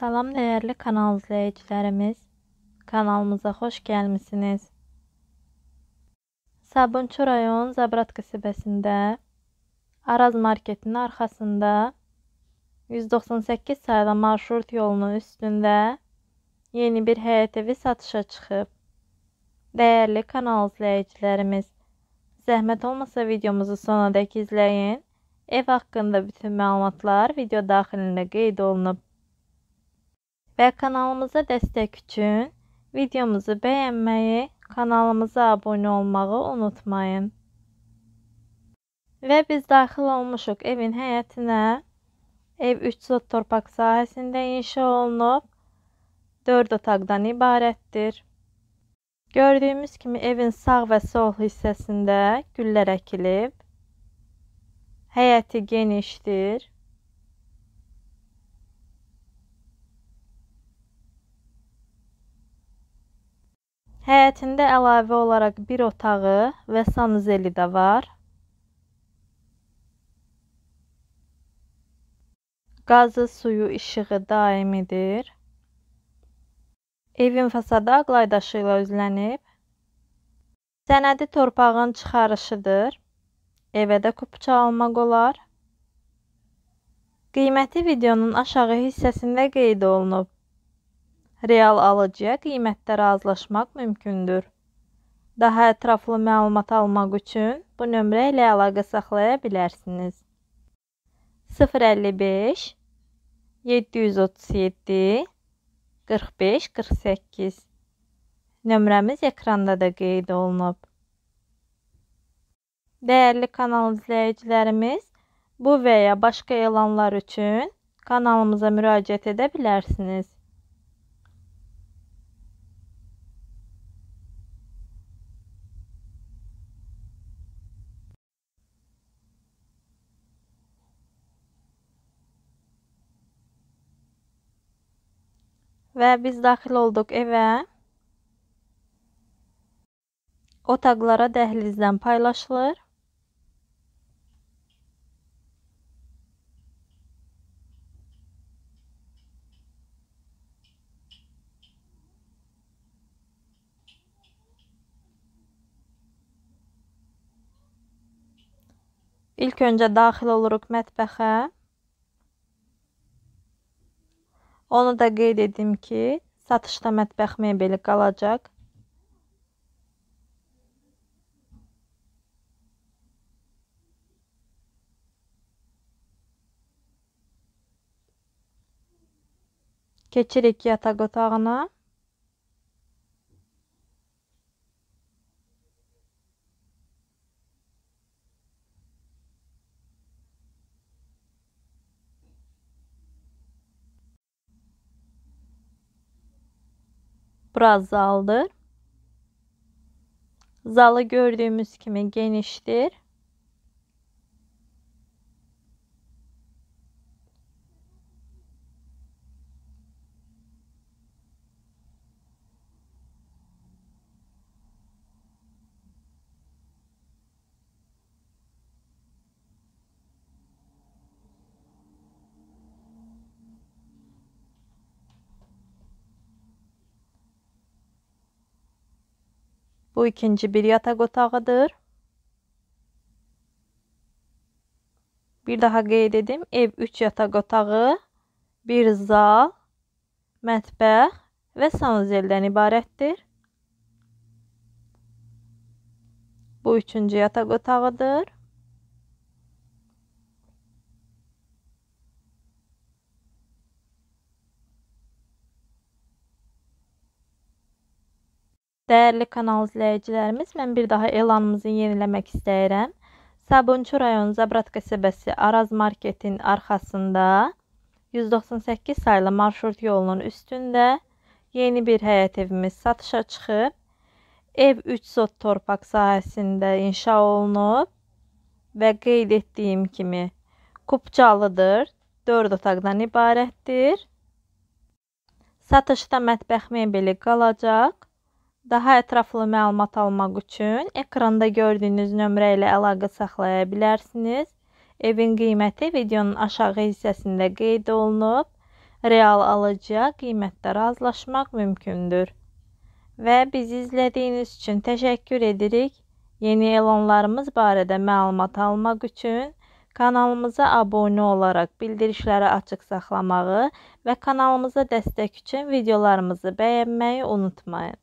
Salam dəyərli kanal izləyicilərimiz. Kanalımıza xoş gəlmisiniz. Sabunçu rayon Zabrat qəsəbəsində Araz marketinin arxasında 198 saylı marşrut yolunun üstündə yeni bir həyət evi satışa çıxıb. Dəyərli kanal izləyicilərimiz, zəhmət olmasa videomuzu sonadək izləyin. Ev haqqında bütün məlumatlar video daxilində qeyd olunub və kanalımıza dəstək üçün videomuzu bəyənməyi, kanalımıza abunə olmağı unutmayın. Və biz daxil olmuşuq evin həyətinə. Ev 3 sot torpaq sahəsində inşa olunub, 4 otaqdan ibarətdir. Gördüyümüz kimi evin sağ və sol hissəsində güllər əkilib. Həyəti genişdir. Həyətində əlavə olaraq bir otağı və sanzeli də var. Qazı, suyu, işığı daimidir. Evin fasadı aqlaydaşı ilə üzlənib. Sənədi torpağın çıxarışıdır. Evə də kupça almaq olar. Qiyməti videonun aşağı hissəsində qeyd olunub real alıcıya qiymətdə razılaşmaq mümkündür. Daha ətraflı məlumat almaq üçün bu nömrə ilə əlaqə saxlaya bilərsiniz. 055 737 45 48 Nömrəmiz ekranda da qeyd olunub. Dəyərli kanal izləyicilərimiz, bu və ya başqa elanlar üçün kanalımıza müraciət edə bilərsiniz. və biz daxil olduq evə. Otaqlara dəhlizdən paylaşılır. İlk öncə daxil oluruq mətbəxə. Onu da qeyd edim ki, satışda mətbəx mebeli qalacaq. Keçirik yataq otağına. Burası zaldır. Zalı gördüğümüz kimi geniştir. Bu ikinci bir yatak otağıdır. Bir daha qeyd edim. Ev 3 yataq otağı, bir zal, mətbəx və sanuzeldən ibarətdir. Bu üçüncü yataq otağıdır. Dəyərli kanal izləyicilərimiz, mən bir daha elanımızı yeniləmək istəyirəm. Sabunçu rayon Zabrat qəsəbəsi Araz marketin arxasında 198 saylı marşrut yolunun üstündə yeni bir həyət evimiz satışa çıxıb. Ev 3 sot torpaq sahəsində inşa olunub və qeyd etdiyim kimi kupçalıdır, 4 otaqdan ibarətdir. Satışda mətbəx mebeli qalacaq. Daha ətraflı məlumat almaq üçün ekranda gördüyünüz nömrə ilə əlaqə saxlaya bilərsiniz. Evin qiyməti videonun aşağı hissəsində qeyd olunub. Real alıcıya qiymətdə razılaşmaq mümkündür. Və bizi izlədiyiniz üçün təşəkkür edirik. Yeni elanlarımız barədə məlumat almaq üçün kanalımıza abunə olaraq bildirişləri açıq saxlamağı və kanalımıza dəstək üçün videolarımızı bəyənməyi unutmayın.